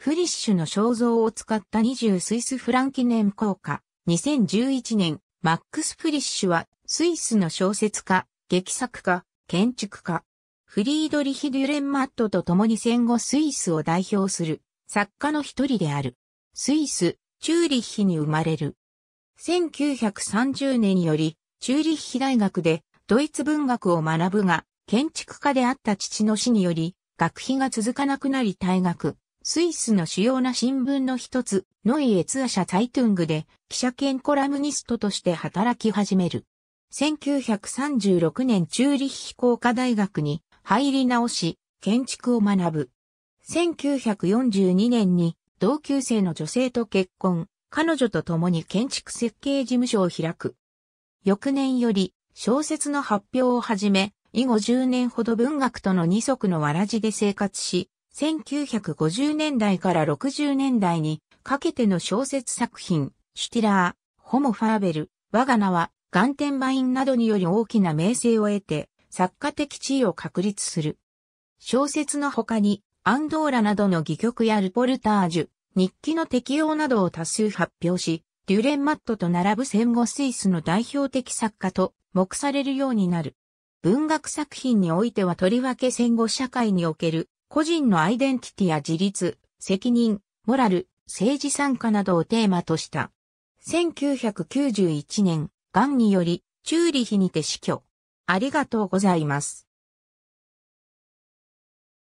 フリッシュの肖像を使った20スイスフランキネン効果。2011年、マックス・フリッシュはスイスの小説家、劇作家、建築家、フリードリヒ・デュレンマットと共に戦後スイスを代表する作家の一人である。スイス、チューリッヒに生まれる。1930年より、チューリッヒ大学でドイツ文学を学ぶが、建築家であった父の死により、学費が続かなくなり退学。スイスの主要な新聞の一つ、ノイエツア社タイトゥングで記者兼コラムニストとして働き始める。1936年チューリッヒ工科大学に入り直し、建築を学ぶ。1942年に同級生の女性と結婚、彼女と共に建築設計事務所を開く。翌年より小説の発表を始め、以後10年ほど文学との二足のわらじで生活し、1950年代から60年代にかけての小説作品、シュティラー、ホモ・ファーベル、我が名は、ガンテンバインなどにより大きな名声を得て、作家的地位を確立する。小説の他に、アンドーラなどの戯曲やルポルタージュ、日記の適用などを多数発表し、デュレンマットと並ぶ戦後スイスの代表的作家と目されるようになる。文学作品においてはとりわけ戦後社会における個人のアイデンティティや自立、責任、モラル、政治参加などをテーマとした。1991年、癌により、チューリヒにて死去。ありがとうございます。